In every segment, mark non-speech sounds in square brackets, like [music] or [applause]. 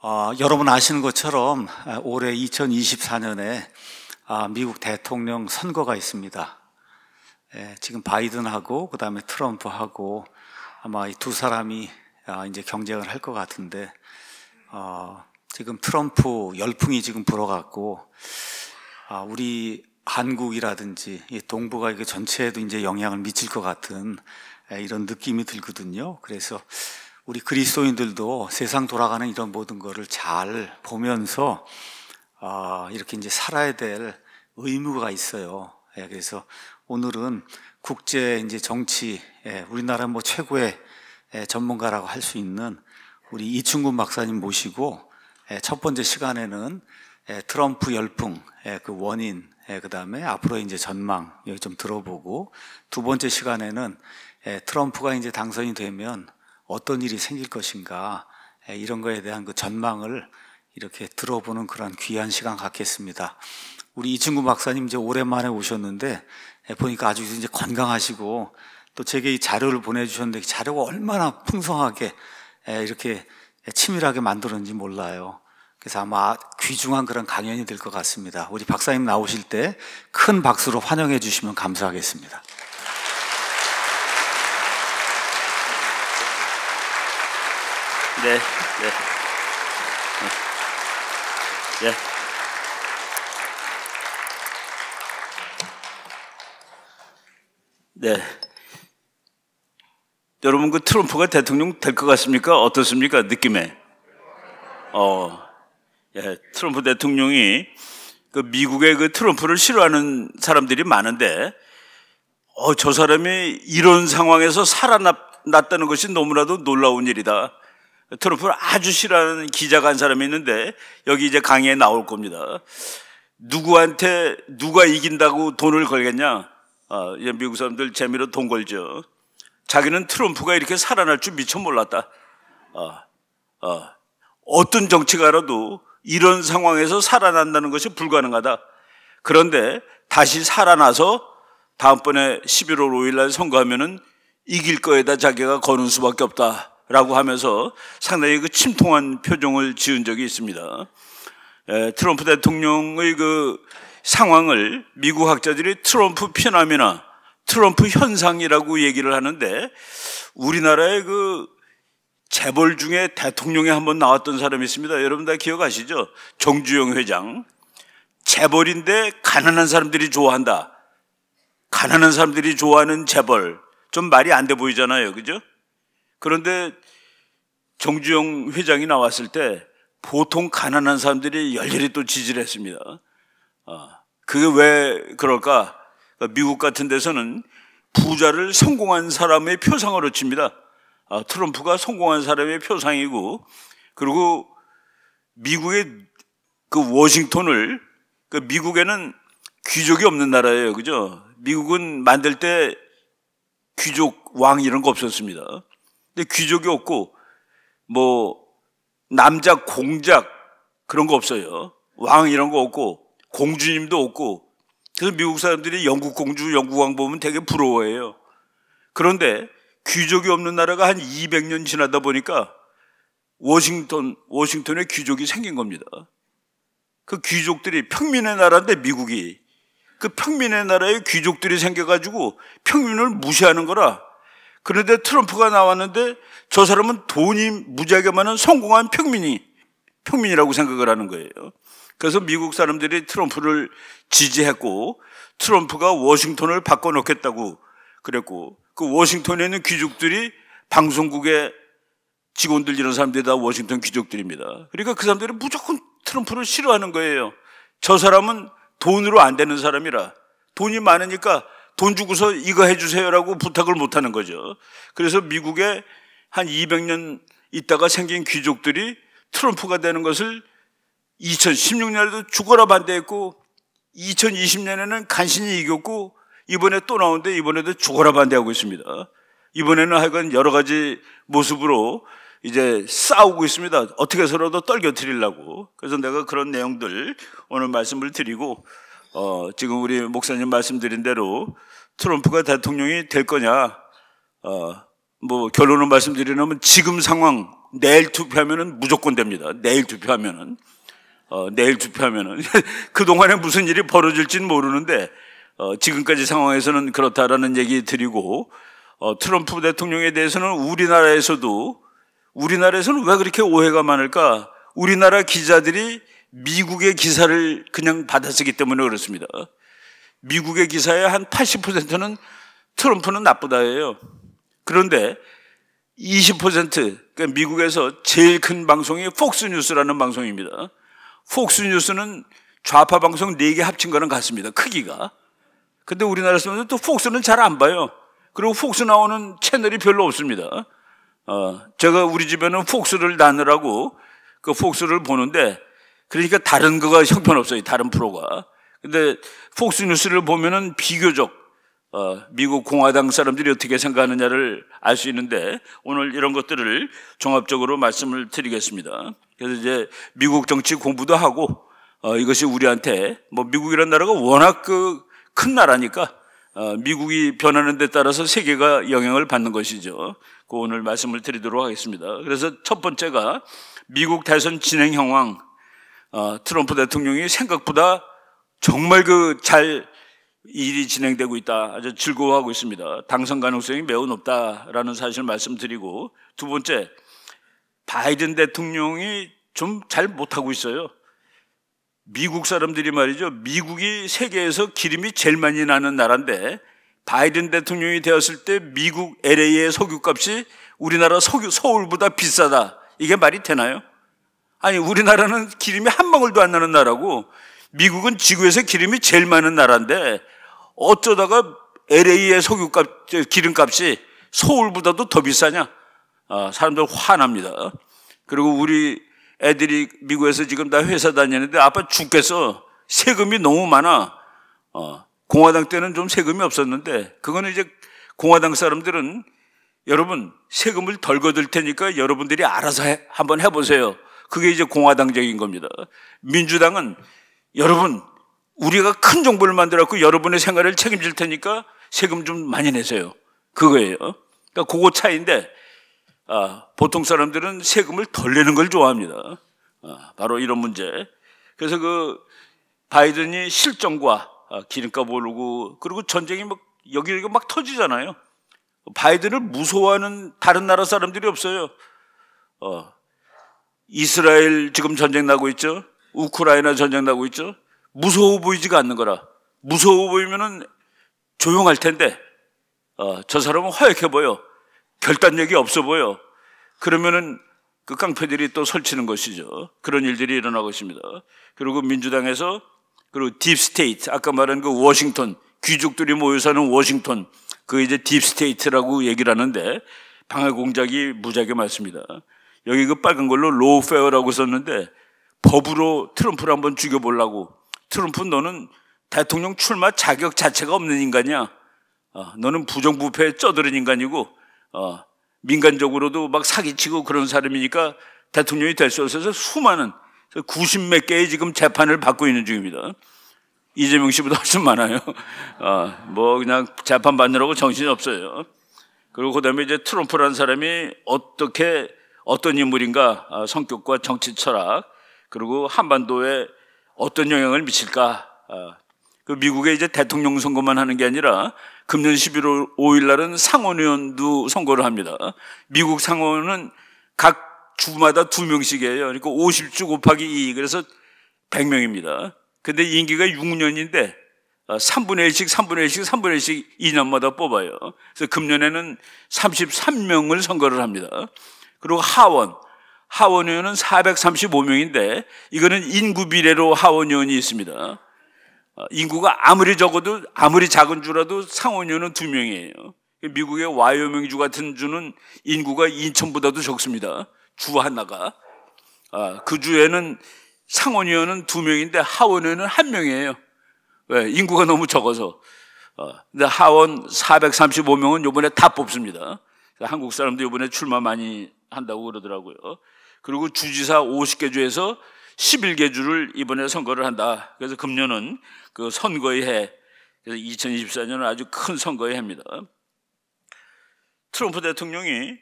어, 여러분 아시는 것처럼 올해 2024년에 아, 미국 대통령 선거가 있습니다. 예, 지금 바이든하고 그다음에 트럼프하고 아마 이 두 사람이 아, 이제 경쟁을 할 것 같은데 어, 지금 트럼프 열풍이 지금 불어갔고 아, 우리 한국이라든지 동북아 이게 전체에도 이제 영향을 미칠 것 같은 이런 느낌이 들거든요. 그래서 우리 그리스도인들도 세상 돌아가는 이런 모든 것을 잘 보면서 어, 이렇게 이제 살아야 될 의무가 있어요. 예, 그래서 오늘은 국제 이제 정치 예, 우리나라 뭐 최고의 예, 전문가라고 할 수 있는 우리 이충근 박사님 모시고 예, 첫 번째 시간에는 예, 트럼프 열풍 예, 그 원인 그 다음에 앞으로 이제 전망 여기 좀 들어보고 두 번째 시간에는 트럼프가 이제 당선이 되면 어떤 일이 생길 것인가 이런 거에 대한 그 전망을 이렇게 들어보는 그런 귀한 시간 갖겠습니다. 우리 이충구 박사님 이제 오랜만에 오셨는데 보니까 아주 이제 건강하시고 또 제게 이 자료를 보내주셨는데 자료가 얼마나 풍성하게 이렇게 치밀하게 만들었는지 몰라요. 그래서 아마 귀중한 그런 강연이 될 것 같습니다. 우리 박사님 나오실 때 큰 박수로 환영해 주시면 감사하겠습니다. 네, 네. 네. 네. 여러분 그 트럼프가 대통령 될 것 같습니까? 어떻습니까? 느낌에. 어. 예, 트럼프 대통령이 그 미국의 그 트럼프를 싫어하는 사람들이 많은데 어, 저 사람이 이런 상황에서 살아났다는 것이 너무나도 놀라운 일이다. 트럼프를 아주 싫어하는 기자가 한 사람이 있는데 여기 이제 강의에 나올 겁니다. 누구한테 누가 이긴다고 돈을 걸겠냐? 아, 미국 사람들 재미로 돈 걸죠. 자기는 트럼프가 이렇게 살아날 줄 미처 몰랐다. 아, 아, 어떤 정치가라도 이런 상황에서 살아난다는 것이 불가능하다. 그런데 다시 살아나서 다음번에 11월 5일 날 선거하면은 이길 거에다 자기가 거는 수밖에 없다. 라고 하면서 상당히 그 침통한 표정을 지은 적이 있습니다. 에, 트럼프 대통령의 그 상황을 미국 학자들이 트럼프 피남이나 트럼프 현상이라고 얘기를 하는데 우리나라의 그 재벌 중에 대통령에 한번 나왔던 사람이 있습니다. 여러분 다 기억하시죠? 정주영 회장. 재벌인데 가난한 사람들이 좋아한다. 가난한 사람들이 좋아하는 재벌. 좀 말이 안 돼 보이잖아요. 그죠? 그런데 정주영 회장이 나왔을 때 보통 가난한 사람들이 열렬히 또 지지를 했습니다. 아, 그게 왜 그럴까? 그러니까 미국 같은 데서는 부자를 성공한 사람의 표상으로 칩니다. 아, 트럼프가 성공한 사람의 표상이고, 그리고 미국의 그 워싱턴을, 그 미국에는 귀족이 없는 나라예요. 그죠? 미국은 만들 때 귀족 왕 이런 거 없었습니다. 근데 귀족이 없고 뭐 남자 공작 그런 거 없어요. 왕 이런 거 없고 공주님도 없고 그래서 미국 사람들이 영국 공주, 영국 왕 보면 되게 부러워해요. 그런데 귀족이 없는 나라가 한 200년 지나다 보니까 워싱턴, 워싱턴에 귀족이 생긴 겁니다. 그 귀족들이 평민의 나라인데 미국이 그 평민의 나라에 귀족들이 생겨가지고 평민을 무시하는 거라 그런데 트럼프가 나왔는데 저 사람은 돈이 무지하게 많은 성공한 평민이, 평민이라고 생각을 하는 거예요. 그래서 미국 사람들이 트럼프를 지지했고 트럼프가 워싱턴을 바꿔놓겠다고 그랬고 그 워싱턴에 있는 귀족들이 방송국에 직원들 이런 사람들이 다 워싱턴 귀족들입니다. 그러니까 그 사람들이 무조건 트럼프를 싫어하는 거예요. 저 사람은 돈으로 안 되는 사람이라 돈이 많으니까 돈 주고서 이거 해주세요라고 부탁을 못 하는 거죠. 그래서 미국에 한 200년 있다가 생긴 귀족들이 트럼프가 되는 것을 2016년에도 죽어라 반대했고 2020년에는 간신히 이겼고 이번에 또 나오는데 이번에도 죽어라 반대하고 있습니다. 이번에는 하여간 여러 가지 모습으로 이제 싸우고 있습니다. 어떻게 해서라도 떨겨드리려고. 그래서 내가 그런 내용들 오늘 말씀을 드리고 어, 지금 우리 목사님 말씀드린 대로 트럼프가 대통령이 될 거냐, 어, 뭐 결론을 말씀드리면 지금 상황, 내일 투표하면은 무조건 됩니다. 내일 투표하면은. 어, 내일 투표하면은. [laughs] 그동안에 무슨 일이 벌어질지 모르는데, 어, 지금까지 상황에서는 그렇다라는 얘기 드리고, 어, 트럼프 대통령에 대해서는 우리나라에서도, 우리나라에서는 왜 그렇게 오해가 많을까? 우리나라 기자들이 미국의 기사를 그냥 받아쓰기 때문에 그렇습니다. 미국의 기사의 한 80%는 트럼프는 나쁘다예요. 그런데 20% 그러니까 미국에서 제일 큰 방송이 폭스뉴스라는 방송입니다. 폭스뉴스는 좌파 방송 4개 합친 거는 같습니다. 크기가. 근데 우리나라 사람들은 또 폭스는 잘 안 봐요. 그리고 폭스 나오는 채널이 별로 없습니다. 어, 제가 우리 집에는 폭스를 나느라고 그 폭스를 보는데 그러니까 다른 거가 형편없어요. 다른 프로가. 근데 폭스뉴스를 보면은 비교적 어, 미국 공화당 사람들이 어떻게 생각하느냐를 알 수 있는데 오늘 이런 것들을 종합적으로 말씀을 드리겠습니다. 그래서 이제 미국 정치 공부도 하고 어, 이것이 우리한테 뭐 미국이란 나라가 워낙 그 큰 나라니까 어, 미국이 변하는 데 따라서 세계가 영향을 받는 것이죠. 그 오늘 말씀을 드리도록 하겠습니다. 그래서 첫 번째가 미국 대선 진행 형황 어, 트럼프 대통령이 생각보다 정말 그 잘 일이 진행되고 있다. 아주 즐거워하고 있습니다. 당선 가능성이 매우 높다라는 사실 을 말씀드리고 두 번째 바이든 대통령이 좀 잘 못하고 있어요. 미국 사람들이 말이죠. 미국이 세계에서 기름이 제일 많이 나는 나라인데 바이든 대통령이 되었을 때 미국 LA의 석유값이 우리나라 석유 서울보다 비싸다. 이게 말이 되나요? 아니, 우리나라는 기름이 한 방울도 안 나는 나라고 미국은 지구에서 기름이 제일 많은 나라인데 어쩌다가 LA의 석유값, 기름값이 서울보다도 더 비싸냐? 아, 사람들 화납니다. 그리고 우리 애들이 미국에서 지금 다 회사 다니는데 아빠 죽겠어. 세금이 너무 많아. 어, 공화당 때는 좀 세금이 없었는데 그거는 이제 공화당 사람들은 여러분 세금을 덜 거둘 테니까 여러분들이 알아서 해, 한번 해보세요. 그게 이제 공화당적인 겁니다. 민주당은 여러분 우리가 큰 정부를 만들었고 여러분의 생활을 책임질 테니까 세금 좀 많이 내세요. 그거예요. 그러니까 그거 차이인데 아, 보통 사람들은 세금을 덜 내는 걸 좋아합니다. 아, 바로 이런 문제. 그래서 그 바이든이 실정과 아, 기름값 오르고 그리고 전쟁이 막 여기저기 막 터지잖아요. 바이든을 무서워하는 다른 나라 사람들이 없어요. 어, 이스라엘 지금 전쟁 나고 있죠? 우크라이나 전쟁 나고 있죠? 무서워 보이지가 않는 거라. 무서워 보이면은 조용할 텐데, 어, 저 사람은 허약해 보여. 결단력이 없어 보여. 그러면은 그 깡패들이 또 설치는 것이죠. 그런 일들이 일어나고 있습니다. 그리고 민주당에서 그리고 딥스테이트 아까 말한 그 워싱턴 귀족들이 모여 사는 워싱턴 그 이제 딥스테이트라고 얘기를 하는데 방해 공작이 무작위맞습니다 여기 그 빨간 걸로 로페어라고 우 썼는데 법으로 트럼프를 한번 죽여보려고 트럼프 너는 대통령 출마 자격 자체가 없는 인간이야. 어, 너는 부정부패에 쩌드는 인간이고 어, 민간적으로도 막 사기치고 그런 사람이니까 대통령이 될 수 없어서 수많은 90몇 개의 지금 재판을 받고 있는 중입니다. 이재명 씨보다 훨씬 많아요. 어, 뭐 그냥 재판 받느라고 정신이 없어요. 그리고 그다음에 이제 트럼프라는 사람이 어떻게 어떤 인물인가 아, 성격과 정치 철학 그리고 한반도에 어떤 영향을 미칠까 아, 그 미국의 이제 대통령 선거만 하는 게 아니라 금년 11월 5일 날은 상원의원도 선거를 합니다. 미국 상원은 각 주마다 두 명씩이에요. 그러니까 50주 곱하기 2 그래서 100명입니다. 근데 임기가 6년인데 3분의 아, 1씩 3분의 1씩 3분의 1씩 2년마다 뽑아요. 그래서 금년에는 33명을 선거를 합니다. 그리고 하원. 하원 의원은 435명인데 이거는 인구 비례로 하원 의원이 있습니다. 어, 인구가 아무리 적어도 아무리 작은 주라도 상원 의원은 2명이에요. 미국의 와이오밍주 같은 주는 인구가 인천보다도 적습니다. 주 하나가. 아, 그 주에는 상원 의원은 2명인데 하원 의원은 1명이에요. 왜? 인구가 너무 적어서. 어, 근데 하원 435명은 요번에 다 뽑습니다. 한국 사람도 요번에 출마 많이 한다고 그러더라고요. 그리고 주지사 50개 주에서 11개 주를 이번에 선거를 한다. 그래서 금년은 그 선거의 해. 그래서 2024년은 아주 큰 선거의 해입니다. 트럼프 대통령이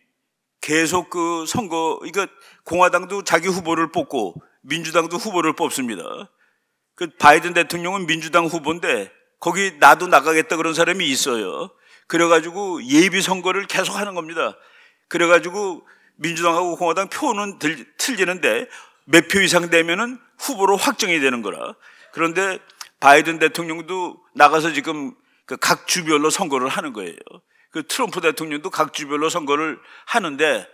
계속 그 선거, 그러니까 공화당도 자기 후보를 뽑고 민주당도 후보를 뽑습니다. 그 바이든 대통령은 민주당 후보인데 거기 나도 나가겠다 그런 사람이 있어요. 그래가지고 예비 선거를 계속 하는 겁니다. 그래가지고 민주당하고 공화당 표는 들, 틀리는데 몇 표 이상 되면은 후보로 확정이 되는 거라. 그런데 바이든 대통령도 나가서 지금 그각 주별로 선거를 하는 거예요. 그 트럼프 대통령도 각 주별로 선거를 하는데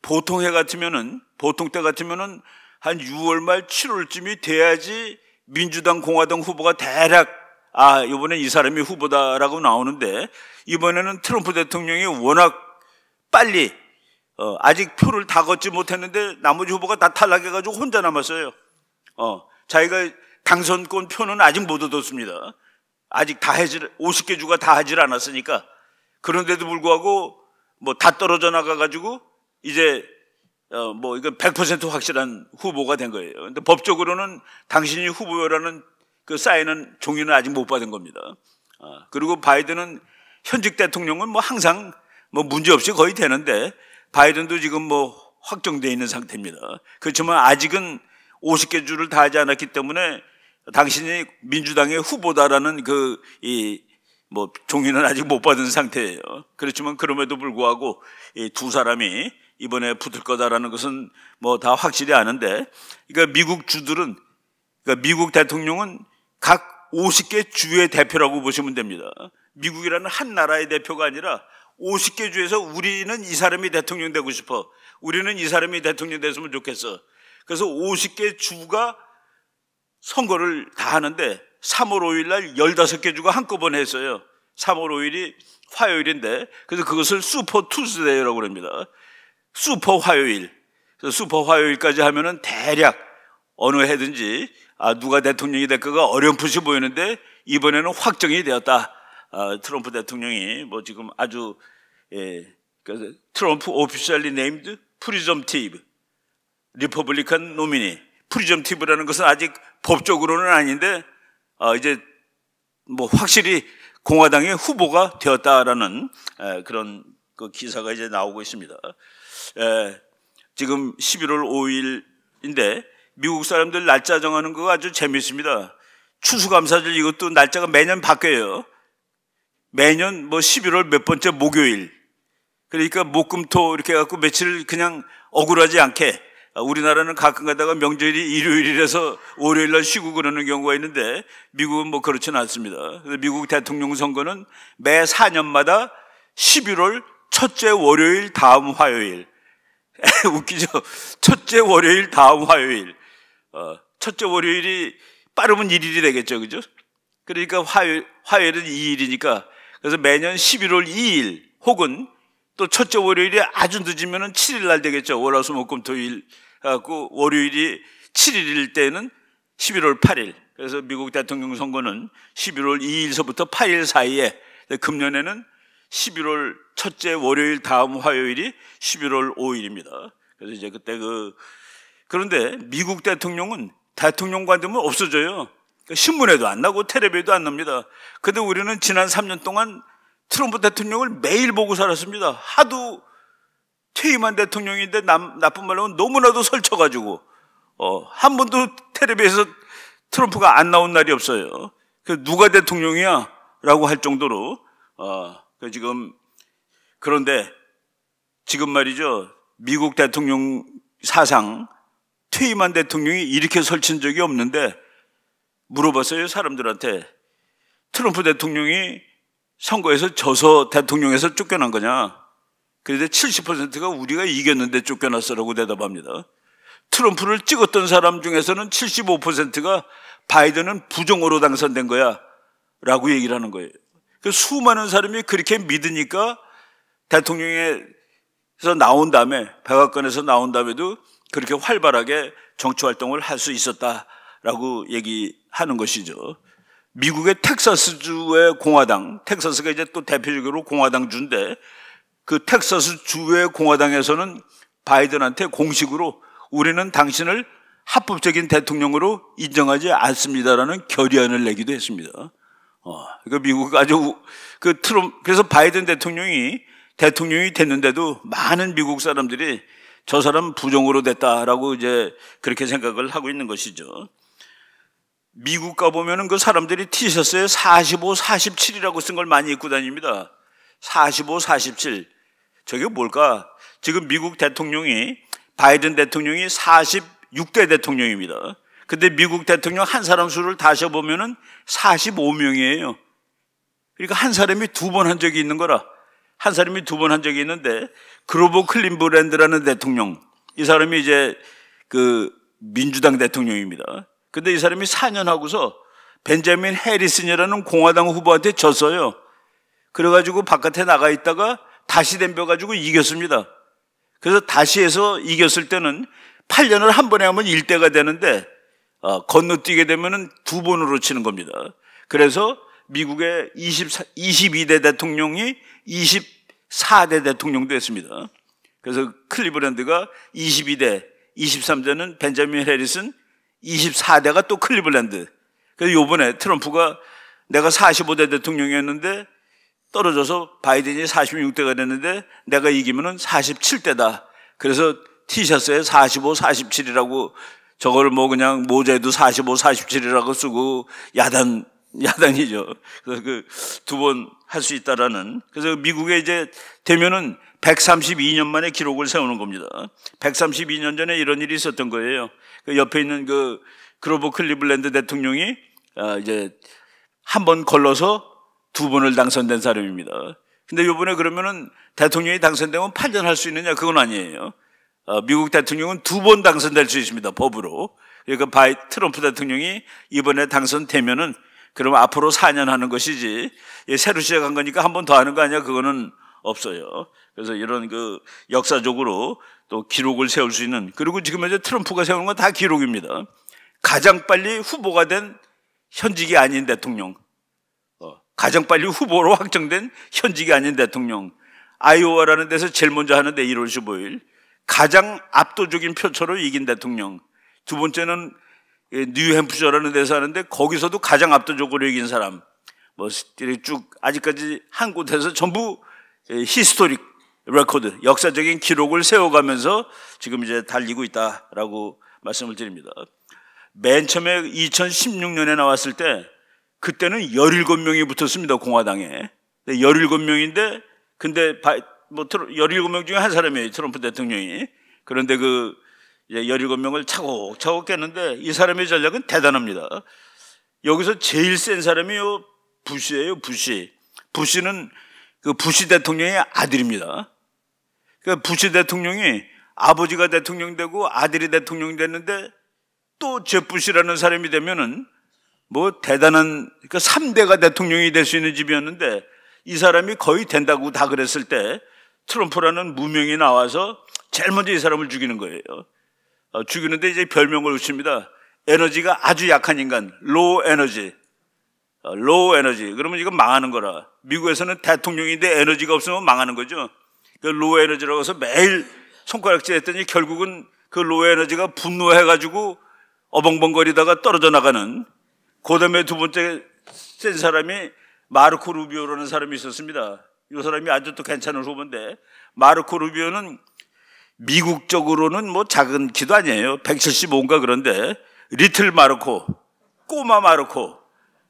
보통 해 같으면은 보통 때 같으면은 한 6월 말 7월쯤이 돼야지 민주당 공화당 후보가 대략 아 이번엔 이 사람이 후보다라고 나오는데 이번에는 트럼프 대통령이 워낙 빨리 어, 아직 표를 다 걷지 못했는데 나머지 후보가 다 탈락해가지고 혼자 남았어요. 어, 자기가 당선권 표는 아직 못 얻었습니다. 아직 다 하질, 50개 주가 다 하질 않았으니까. 그런데도 불구하고 뭐 다 떨어져 나가가지고 이제 어, 뭐 이건 100% 확실한 후보가 된 거예요. 근데 법적으로는 당신이 후보라는그 사인은 종이는 아직 못 받은 겁니다. 어, 그리고 바이든은 현직 대통령은 뭐 항상 뭐 문제없이 거의 되는데 바이든도 지금 뭐 확정되어 있는 상태입니다. 그렇지만 아직은 50개 주를 다 하지 않았기 때문에 당신이 민주당의 후보다라는 그, 이, 뭐, 종이는 아직 못 받은 상태예요. 그렇지만 그럼에도 불구하고 이 두 사람이 이번에 붙을 거다라는 것은 뭐 다 확실히 아는데, 그러니까 미국 주들은, 그러니까 미국 대통령은 각 50개 주의 대표라고 보시면 됩니다. 미국이라는 한 나라의 대표가 아니라 50개 주에서 우리는 이 사람이 대통령 되고 싶어. 우리는 이 사람이 대통령 됐으면 좋겠어. 그래서 50개 주가 선거를 다 하는데 3월 5일 날 15개 주가 한꺼번에 했어요. 3월 5일이 화요일인데 그래서 그것을 슈퍼 투스데이라고 합니다. 슈퍼 화요일. 그래서 슈퍼 화요일까지 하면은 대략 어느 해든지 아, 누가 대통령이 될까가 어렴풋이 보이는데 이번에는 확정이 되었다. 아, 트럼프 대통령이 뭐 지금 아주 예, 그래서 트럼프 오피셜리 네임드 프리점티브 리퍼블리칸 노미니 프리점티브라는 것은 아직 법적으로는 아닌데 아, 이제 뭐 확실히 공화당의 후보가 되었다라는 에, 그런 그 기사가 이제 나오고 있습니다. 에, 지금 11월 5일인데 미국 사람들 날짜 정하는 거 아주 재미있습니다 추수감사절 이것도 날짜가 매년 바뀌어요. 매년 뭐 11월 몇 번째 목요일 그러니까 목금토 이렇게 해갖고 며칠 그냥 억울하지 않게 아, 우리나라는 가끔 가다가 명절이 일요일이라서 월요일 날 쉬고 그러는 경우가 있는데 미국은 뭐 그렇지는 않습니다. 미국 대통령 선거는 매 4년마다 11월 첫째 월요일 다음 화요일 [laughs] 웃기죠. 첫째 월요일 다음 화요일 어, 첫째 월요일이 빠르면 1일이 되겠죠, 그죠? 그러니까 화요일 화요일은 2일이니까 그래서 매년 11월 2일 혹은 또 첫째 월요일이 아주 늦으면 7일 날 되겠죠. 월화수 목금 토일 하고 월요일이 7일일 때는 11월 8일. 그래서 미국 대통령 선거는 11월 2일서부터 8일 사이에 금년에는 11월 첫째 월요일 다음 화요일이 11월 5일입니다. 그래서 이제 그때 그 그런데 미국 대통령은 대통령관 되면 없어져요. 그러니까 신문에도 안 나고 테레비에도안 납니다. 근데 우리는 지난 3년 동안 트럼프 대통령을 매일 보고 살았습니다. 하도 퇴임한 대통령인데 남, 나쁜 말로 는 너무나도 설쳐가지고 어, 한 번도 테레비에서 트럼프가 안 나온 날이 없어요. 그 누가 대통령이야? 라고 할 정도로 어, 그 지금 그런데 지금 말이죠. 미국 대통령 사상 퇴임한 대통령이 이렇게 설친 적이 없는데 물어봤어요. 사람들한테. 트럼프 대통령이 선거에서 져서 대통령에서 쫓겨난 거냐? 그런데 70%가 우리가 이겼는데 쫓겨났어라고 대답합니다. 트럼프를 찍었던 사람 중에서는 75%가 바이든은 부정으로 당선된 거야. 라고 얘기를 하는 거예요. 그 수많은 사람이 그렇게 믿으니까 대통령에서 나온 다음에, 백악관에서 나온 다음에도 그렇게 활발하게 정치 활동을 할 수 있었다라고 얘기하는 것이죠. 미국의 텍사스주의 공화당, 텍사스가 이제 또 대표적으로 공화당 주인데 그 텍사스 주의 공화당에서는 바이든한테 공식으로 우리는 당신을 합법적인 대통령으로 인정하지 않습니다라는 결의안을 내기도 했습니다. 어, 그러니까 그 미국 아주 그 트럼 그래서 바이든 대통령이 대통령이 됐는데도 많은 미국 사람들이 저 사람 부정으로 됐다라고 이제 그렇게 생각을 하고 있는 것이죠. 미국 가보면은 그 사람들이 티셔츠에 45, 47이라고 쓴 걸 많이 입고 다닙니다. 45, 47. 저게 뭘까? 지금 미국 대통령이, 바이든 대통령이 46대 대통령입니다. 근데 미국 대통령 한 사람 수를 다시 보면은 45명이에요. 그러니까 한 사람이 두 번 한 적이 있는 거라. 한 사람이 두 번 한 적이 있는데, 그로버 클린브랜드라는 대통령, 이 사람이 이제 그 민주당 대통령입니다. 근데 이 사람이 4년 하고서 벤자민 해리슨이라는 공화당 후보한테 졌어요. 그래가지고 바깥에 나가 있다가 다시 덤벼가지고 이겼습니다. 그래서 다시 해서 이겼을 때는 8년을 한 번에 하면 1대가 되는데 어, 건너뛰게 되면 두 번으로 치는 겁니다. 그래서 미국의 24, 22대 대통령이 24대 대통령됐습니다 그래서 클리브랜드가 22대, 23대는 벤자민 해리슨, 24대가 또 클리블랜드. 그래서 요번에 트럼프가 내가 45대 대통령이었는데 떨어져서 바이든이 46대가 됐는데 내가 이기면은 47대다. 그래서 티셔츠에 45, 47이라고 저걸 뭐 그냥 모자에도 45, 47이라고 쓰고 야단 [laughs] 야당이죠. 그래서 그 두 번 할 수 있다라는 그래서 미국에 이제 되면은 132년 만에 기록을 세우는 겁니다. 132년 전에 이런 일이 있었던 거예요. 그 옆에 있는 그 그로버 클리블랜드 대통령이 아, 이제 한 번 걸러서 두 번을 당선된 사람입니다. 근데 요번에 그러면은 대통령이 당선되면 8년 할수 있느냐? 그건 아니에요. 아, 미국 대통령은 두 번 당선될 수 있습니다. 법으로. 그러니까 바이 트럼프 대통령이 이번에 당선되면은 그러면 앞으로 4년 하는 것이지 새로 시작한 거니까 한 번 더 하는 거 아니야? 그거는 없어요. 그래서 이런 그 역사적으로 또 기록을 세울 수 있는 그리고 지금 현재 트럼프가 세우는 건 다 기록입니다. 가장 빨리 후보가 된 현직이 아닌 대통령, 어, 가장 빨리 후보로 확정된 현직이 아닌 대통령, 아이오와라는 데서 제일 먼저 하는데 1월 15일, 가장 압도적인 표차로 이긴 대통령, 두 번째는 예, 뉴햄프셔라는 데 사는데 거기서도 가장 압도적으로 이긴 사람. 뭐, 쭉, 아직까지 한 곳에서 전부 예, 히스토릭 레코드, 역사적인 기록을 세워가면서 지금 이제 달리고 있다라고 말씀을 드립니다. 맨 처음에 2016년에 나왔을 때 그때는 17명이 붙었습니다, 공화당에. 17명인데 근데 뭐 17명 중에 한 사람이에요, 트럼프 대통령이. 그런데 그 이제 예, 17명을 차곡차곡 깼는데 이 사람의 전략은 대단합니다. 여기서 제일 센 사람이요. 부시예요, 부시. 부시는 그 부시 대통령의 아들입니다. 그 부시 대통령이 아버지가 대통령 되고 아들이 대통령 됐는데 또 제부시라는 사람이 되면은 뭐 대단한 그러니까 3대가 대통령이 될 수 있는 집이었는데 이 사람이 거의 된다고 다 그랬을 때 트럼프라는 무명이 나와서 제일 먼저 이 사람을 죽이는 거예요. 어, 죽이는데 이제 별명을 붙입니다. 에너지가 아주 약한 인간, 로우 에너지. 로우 에너지. 그러면 이건 망하는 거라. 미국에서는 대통령인데 에너지가 없으면 망하는 거죠. 그 로우 에너지라고 해서 매일 손가락질 했더니 결국은 그 로우 에너지가 분노해가지고 어벙벙거리다가 떨어져 나가는 고 다음에 두 번째 센 사람이 마르코 루비오라는 사람이 있었습니다. 이 사람이 아주 또 괜찮은 후보인데 마르코 루비오는 미국적으로는 뭐 작은 기도 아니에요. 175인가 그런데 리틀 마르코, 꼬마 마르코.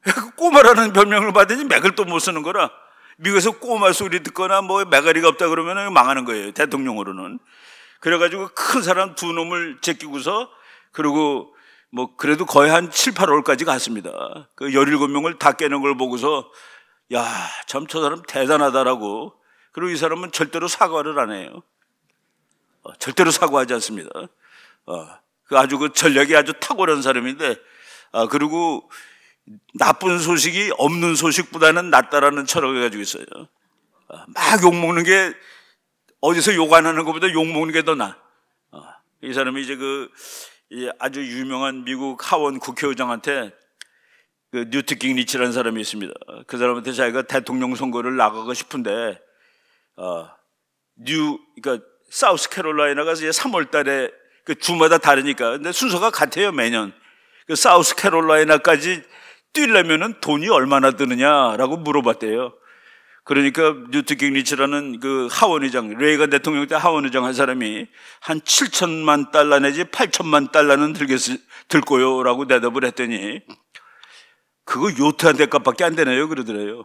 그 꼬마라는 별명을 받으니 맥을 또 못 쓰는 거라. 미국에서 꼬마 소리 듣거나 뭐 메가리가 없다 그러면 망하는 거예요. 대통령으로는. 그래가지고 큰 사람 두 놈을 제끼고서 그리고 뭐 그래도 거의 한 7, 8월까지 갔습니다. 그 17명을 다 깨는 걸 보고서 야, 참 저 사람 대단하다라고. 그리고 이 사람은 절대로 사과를 안 해요. 어, 절대로 사과하지 않습니다. 어, 그 아주 그 전략이 아주 탁월한 사람인데, 아, 그리고 나쁜 소식이 없는 소식보다는 낫다라는 철학을 가지고 있어요. 아, 막 욕먹는 게 어디서 욕 안 하는 것보다 욕먹는 게 더나이 어, 사람이 이제 그 아주 유명한 미국 하원 국회의장한테 그 뉴트 깅리치라는 사람이 있습니다. 그 사람한테 자기가 대통령 선거를 나가고 싶은데, 어, 뉴, 그러니까 사우스캐롤라이나 가서 이제 3월 달에 그 주마다 다르니까 근데 순서가 같아요 매년 그 사우스캐롤라이나까지 뛰려면은 돈이 얼마나 드느냐라고 물어봤대요. 그러니까 뉴트 킹리치라는그 하원의장 레이건 대통령 때 하원의장 한 사람이 한 7천만 달러 내지 8천만 달러는 들겠 들고요라고 대답을 했더니 그거 요트 한 대 값밖에 안 되네요 그러더래요.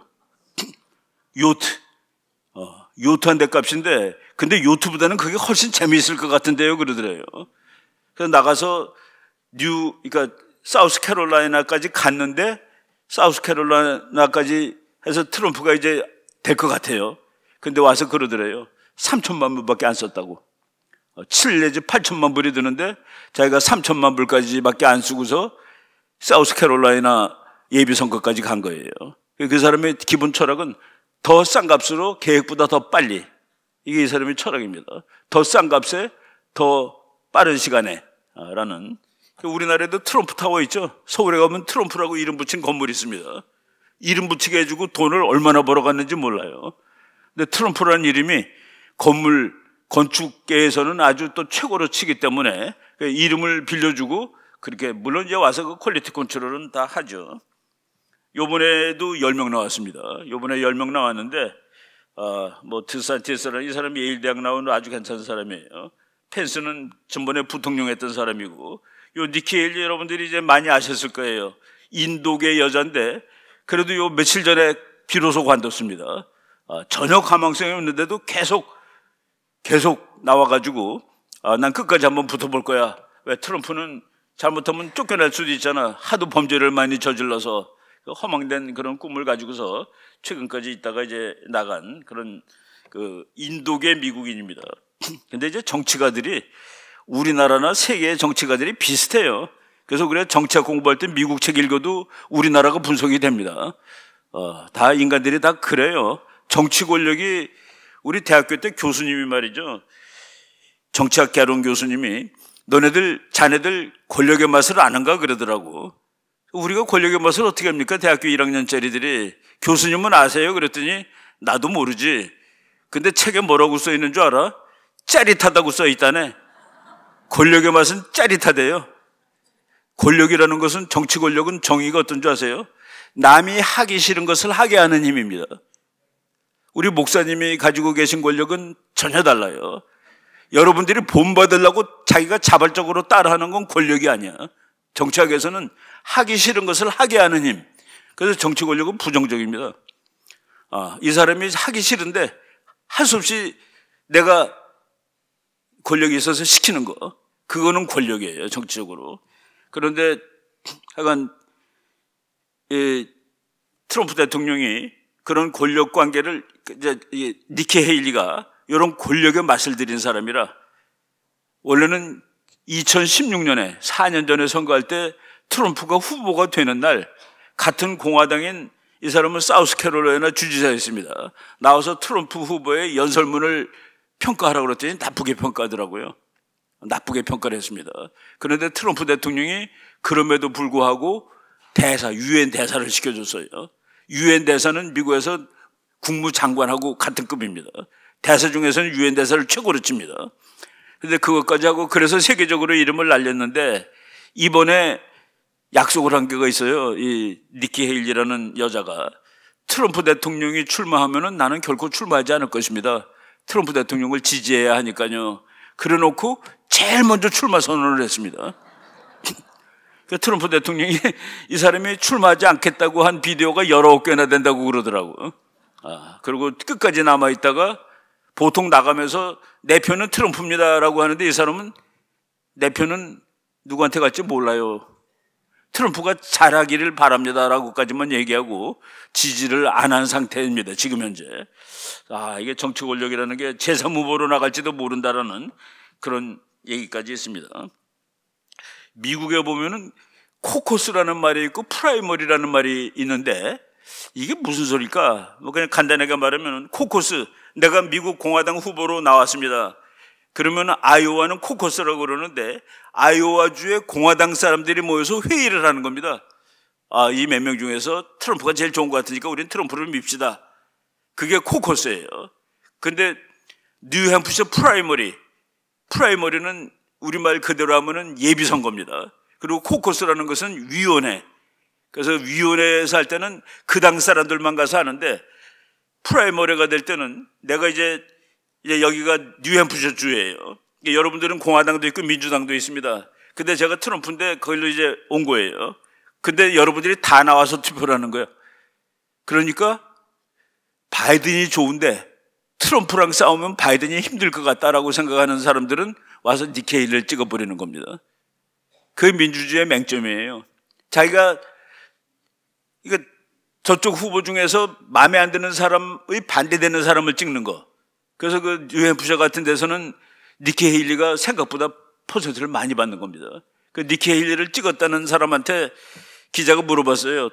[clears throat] 요트 요트 한 대 값인데 근데 요트보다는 그게 훨씬 재미있을 것 같은데요 그러더래요. 그래서 나가서 뉴 그러니까 사우스캐롤라이나까지 갔는데 사우스캐롤라이나까지 해서 트럼프가 이제 될 것 같아요. 근데 와서 그러더래요. 3천만 불밖에 안 썼다고. 7 어, 내지 8천만 불이 드는데 자기가 3천만 불까지밖에 안 쓰고서 사우스캐롤라이나 예비선거까지 간 거예요. 그 사람의 기본 철학은 더싼 값으로 계획보다 더 빨리. 이게 이 사람의 철학입니다. 더 싼 값에 더 빠른 시간에 아, 라는 우리나라에도 트럼프 타워 있죠. 서울에 가면 트럼프라고 이름 붙인 건물이 있습니다. 이름 붙이게 해주고 돈을 얼마나 벌어갔는지 몰라요. 근데 트럼프라는 이름이 건물 건축계에서는 아주 또 최고로 치기 때문에 그 이름을 빌려주고 그렇게 물론 이제 와서 그 퀄리티 컨트롤은 다 하죠. 요번에도 10명 나왔습니다. 요번에 10명 나왔는데, 아, 뭐, 트산티스라는이 사람이 예일대학 나온 아주 괜찮은 사람이에요. 어? 펜스는 전번에 부통령 했던 사람이고, 요 니키엘 여러분들이 이제 많이 아셨을 거예요. 인도계 여잔데, 그래도 요 며칠 전에 비로소 관뒀습니다. 아, 전혀 가망성이 없는데도 계속, 계속 나와가지고, 아, 난 끝까지 한번 붙어볼 거야. 왜 트럼프는 잘못하면 쫓겨날 수도 있잖아. 하도 범죄를 많이 저질러서. 그 허망된 그런 꿈을 가지고서 최근까지 있다가 이제 나간 그런 그 인도계 미국인입니다. [laughs] 근데 이제 정치가들이 우리나라나 세계의 정치가들이 비슷해요. 그래서 그래 정치학 공부할 때 미국 책 읽어도 우리나라가 분석이 됩니다. 어, 다 인간들이 다 그래요. 정치 권력이 우리 대학교 때 교수님이 말이죠. 정치학 개론 교수님이 너네들 자네들 권력의 맛을 아는가 그러더라고. 우리가 권력의 맛을 어떻게 합니까? 대학교 1학년짜리들이 교수님은 아세요? 그랬더니 나도 모르지. 근데 책에 뭐라고 써 있는 줄 알아? 짜릿하다고 써 있다네. 권력의 맛은 짜릿하대요. 권력이라는 것은 정치 권력은 정의가 어떤 줄 아세요? 남이 하기 싫은 것을 하게 하는 힘입니다. 우리 목사님이 가지고 계신 권력은 전혀 달라요. 여러분들이 본받으려고 자기가 자발적으로 따라하는 건 권력이 아니야. 정치학에서는 하기 싫은 것을 하게 하는 힘. 그래서 정치 권력은 부정적입니다. 아, 이 사람이 하기 싫은데 할 수 없이 내가 권력이 있어서 시키는 거. 그거는 권력이에요, 정치적으로. 그런데 하여간 이 트럼프 대통령이 그런 권력 관계를 이제 니케 헤일리가 이런 권력의 맛을 들인 사람이라 원래는 2016년에 4년 전에 선거할 때 트럼프가 후보가 되는 날 같은 공화당인 이 사람은 사우스캐롤라이나 주지사였습니다. 나와서 트럼프 후보의 연설문을 평가하라고 그랬더니 나쁘게 평가하더라고요. 나쁘게 평가를 했습니다. 그런데 트럼프 대통령이 그럼에도 불구하고 대사, 유엔 대사를 시켜줬어요. 유엔 대사는 미국에서 국무장관하고 같은 급입니다. 대사 중에서는 유엔 대사를 최고로 칩니다. 근데 그것까지 하고 그래서 세계적으로 이름을 날렸는데 이번에 약속을 한 게가 있어요. 이 니키 헤일리라는 여자가 트럼프 대통령이 출마하면은 나는 결코 출마하지 않을 것입니다. 트럼프 대통령을 지지해야 하니까요. 그래놓고 제일 먼저 출마 선언을 했습니다. [laughs] 그 트럼프 대통령이 [laughs] 이 사람이 출마하지 않겠다고 한 비디오가 여러 개나 된다고 그러더라고. 아, 그리고 끝까지 남아 있다가 보통 나가면서 내 표는 트럼프입니다라고 하는데 이 사람은 내 표는 누구한테 갈지 몰라요. 트럼프가 잘하기를 바랍니다라고까지만 얘기하고 지지를 안 한 상태입니다. 지금 현재. 아, 이게 정치 권력이라는 게 제3후보로 나갈지도 모른다라는 그런 얘기까지 있습니다. 미국에 보면은 코커스라는 말이 있고 프라이머리라는 말이 있는데 이게 무슨 소리일까? 뭐 그냥 간단하게 말하면 코커스 내가 미국 공화당 후보로 나왔습니다. 그러면 아이오와는 코커스라고 그러는데 아이오와주의 공화당 사람들이 모여서 회의를 하는 겁니다. 아, 이 몇 명 중에서 트럼프가 제일 좋은 것 같으니까 우리는 트럼프를 밉시다. 그게 코커스예요. 근데 뉴햄프셔 프라이머리, 프라이머리는 우리말 그대로 하면 예비선거입니다. 그리고 코커스라는 것은 위원회. 그래서 위원회에서 할 때는 그 당 사람들만 가서 하는데 프라이머리가 될 때는 내가 이제 이제 여기가 뉴햄프셔 주예요. 여러분들은 공화당도 있고 민주당도 있습니다. 근데 제가 트럼프인데 거기로 이제 온 거예요. 근데 여러분들이 다 나와서 투표를 하는 거예요. 그러니까 바이든이 좋은데 트럼프랑 싸우면 바이든이 힘들 것 같다라고 생각하는 사람들은 와서 니케이를 찍어버리는 겁니다. 그 민주주의의 맹점이에요. 자기가 이거 저쪽 후보 중에서 마음에 안 드는 사람의 반대되는 사람을 찍는 거. 그래서 그 유엔 부자 같은 데서는 니키 헤일리가 생각보다 퍼센트를 많이 받는 겁니다. 그 니키 헤일리를 찍었다는 사람한테 기자가 물어봤어요.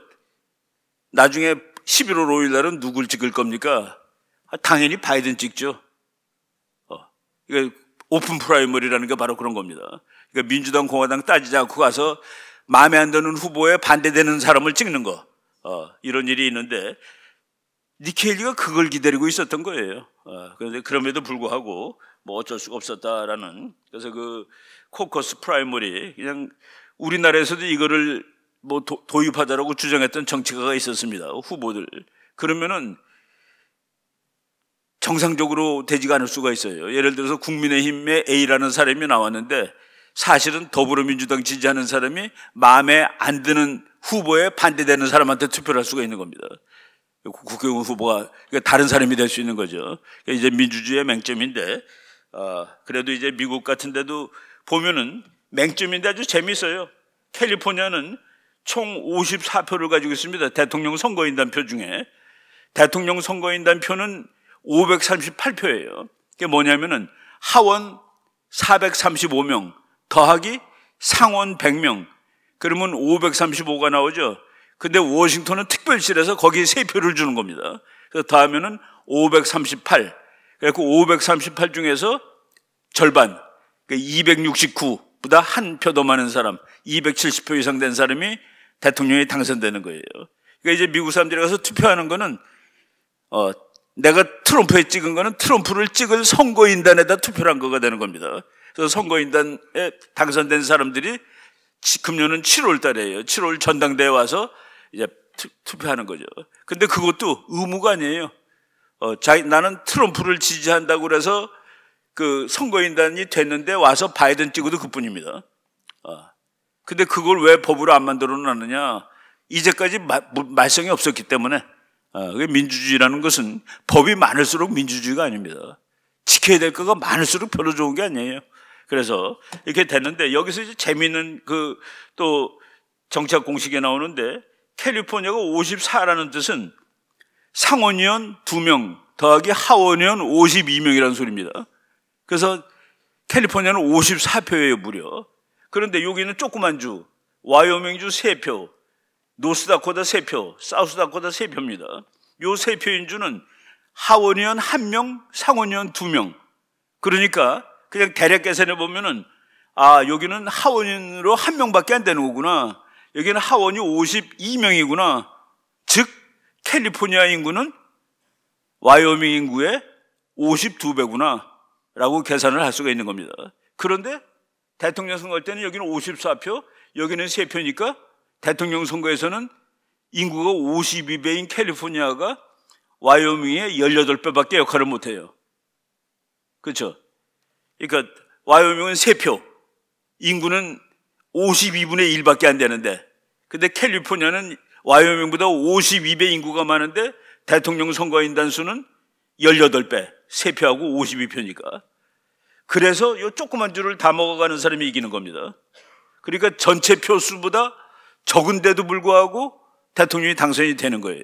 나중에 11월 5일 날은 누굴 찍을 겁니까? 아, 당연히 바이든 찍죠. 어, 그러 오픈 프라이머리라는 게 바로 그런 겁니다. 그러니까 민주당, 공화당 따지지 않고 가서 마음에 안 드는 후보에 반대되는 사람을 찍는 거. 어, 이런 일이 있는데 니켈리가 그걸 기다리고 있었던 거예요. 어, 그런데 그럼에도 불구하고 뭐 어쩔 수가 없었다라는 그래서 그 코커스 프라이머리 그냥 우리나라에서도 이거를 뭐 도, 입하자라고 주장했던 정치가가 있었습니다. 후보들. 그러면은 정상적으로 되지가 않을 수가 있어요. 예를 들어서 국민의힘의 A라는 사람이 나왔는데 사실은 더불어민주당 지지하는 사람이 마음에 안 드는 후보에 반대되는 사람한테 투표를 할 수가 있는 겁니다. 국회의원 후보가 다른 사람이 될 수 있는 거죠. 그러니까 이제 민주주의의 맹점인데 어, 그래도 이제 미국 같은데도 보면은 맹점인데 아주 재밌어요. 캘리포니아는 총 54표를 가지고 있습니다. 대통령 선거인단 표 중에 대통령 선거인단 표는 538표예요. 그게 뭐냐면은 하원 435명 더하기 상원 100명 그러면 535가 나오죠. 근데 워싱턴은 특별실에서 거기에 세 표를 주는 겁니다. 그래서 다음에는 538. 그래서 538 중에서 절반, 269보다 그러니까 한표 더 많은 사람, 270표 이상 된 사람이 대통령이 당선되는 거예요. 그러니까 이제 미국 사람들이 가서 투표하는 거는 어, 내가 트럼프에 찍은 거는 트럼프를 찍을 선거인단에다 투표를 한 거가 되는 겁니다. 그래서 선거인단에 당선된 사람들이 금년은 7월 달이에요. 7월 전당대회 와서 이제 투표하는 거죠. 근데 그것도 의무가 아니에요. 어, 자, 나는 트럼프를 지지한다고 그래서 그 선거인단이 됐는데 와서 바이든 찍어도 그뿐입니다. 어. 근데 그걸 왜 법으로 안 만들어 놨느냐? 이제까지 말썽이 없었기 때문에 어, 민주주의라는 것은 법이 많을수록 민주주의가 아닙니다. 지켜야 될 거가 많을수록 별로 좋은 게 아니에요. 그래서 이렇게 됐는데 여기서 이제 재미있는 그 또 정착 공식에 나오는데 캘리포니아가 54라는 뜻은 상원의원 2명 더하기 하원의원 52명이라는 소리입니다. 그래서 캘리포니아는 54표예요, 무려. 그런데 여기는 조그만 주, 와이오밍주 3표, 노스다코다 3표, 사우스다코다 3표입니다. 요 3표인 주는 하원의원 1명, 상원의원 2명. 그러니까 그냥 대략 계산해 보면은 아, 여기는 하원으로 인한 명밖에 안 되는 거구나. 여기는 하원이 52명이구나. 즉, 캘리포니아 인구는 와이오밍 인구의 52배구나. 라고 계산을 할 수가 있는 겁니다. 그런데 대통령 선거 때는 여기는 54표, 여기는 3표니까 대통령 선거에서는 인구가 52배인 캘리포니아가 와이오밍의 18배밖에 역할을 못해요. 그렇죠? 그러니까 와이오밍은 3표, 인구는 52분의 1밖에 안 되는데, 근데 캘리포니아는 와이오밍보다 52배 인구가 많은데 대통령 선거인단 수는 18배, 3표하고 52표니까. 그래서 이 조그만 줄을 다 먹어가는 사람이 이기는 겁니다. 그러니까 전체 표수보다 적은데도 불구하고 대통령이 당선이 되는 거예요.